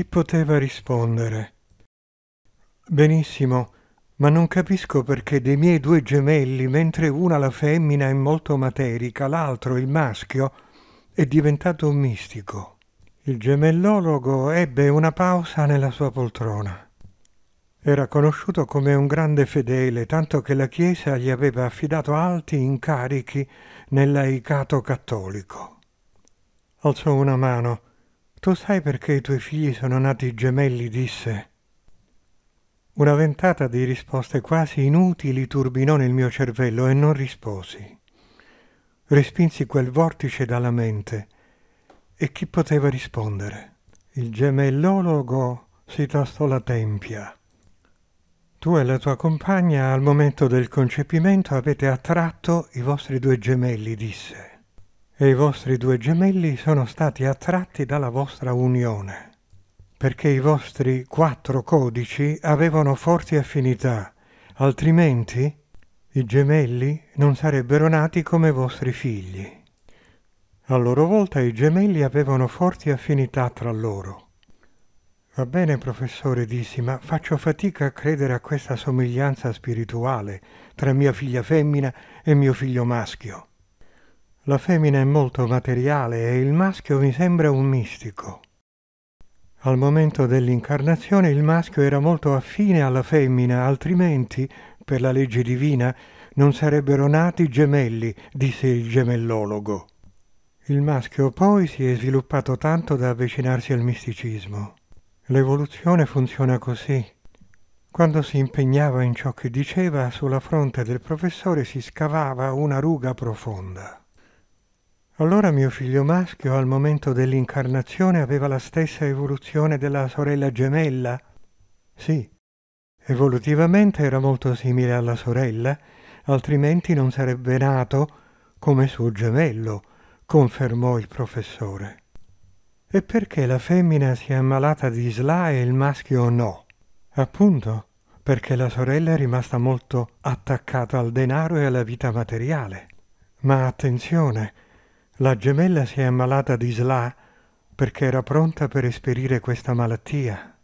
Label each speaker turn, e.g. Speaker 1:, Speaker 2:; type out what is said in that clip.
Speaker 1: Chi poteva rispondere? Benissimo, ma non capisco perché dei miei due gemelli, mentre una la femmina è molto materica, l'altro, il maschio, è diventato un mistico. Il gemellologo ebbe una pausa nella sua poltrona. Era conosciuto come un grande fedele, tanto che la Chiesa gli aveva affidato alti incarichi nel laicato cattolico. Alzò una mano. Tu sai perché i tuoi figli sono nati gemelli, disse. Una ventata di risposte quasi inutili turbinò nel mio cervello e non risposi. Respinsi quel vortice dalla mente. E chi poteva rispondere? Il gemellologo si tastò la tempia. Tu e la tua compagna al momento del concepimento avete attratto i vostri due gemelli, disse e i vostri due gemelli sono stati attratti dalla vostra unione, perché i vostri quattro codici avevano forti affinità, altrimenti i gemelli non sarebbero nati come vostri figli. A loro volta i gemelli avevano forti affinità tra loro. Va bene, professore, dissi, ma faccio fatica a credere a questa somiglianza spirituale tra mia figlia femmina e mio figlio maschio. La femmina è molto materiale e il maschio mi sembra un mistico. Al momento dell'incarnazione il maschio era molto affine alla femmina, altrimenti, per la legge divina, non sarebbero nati gemelli, disse il gemellologo. Il maschio poi si è sviluppato tanto da avvicinarsi al misticismo. L'evoluzione funziona così. Quando si impegnava in ciò che diceva, sulla fronte del professore si scavava una ruga profonda. Allora mio figlio maschio al momento dell'incarnazione aveva la stessa evoluzione della sorella gemella? Sì. Evolutivamente era molto simile alla sorella, altrimenti non sarebbe nato come suo gemello, confermò il professore. E perché la femmina si è ammalata di SLA e il maschio no? Appunto, perché la sorella è rimasta molto attaccata al denaro e alla vita materiale. Ma attenzione, la gemella si è ammalata di SLA perché era pronta per esperire questa malattia.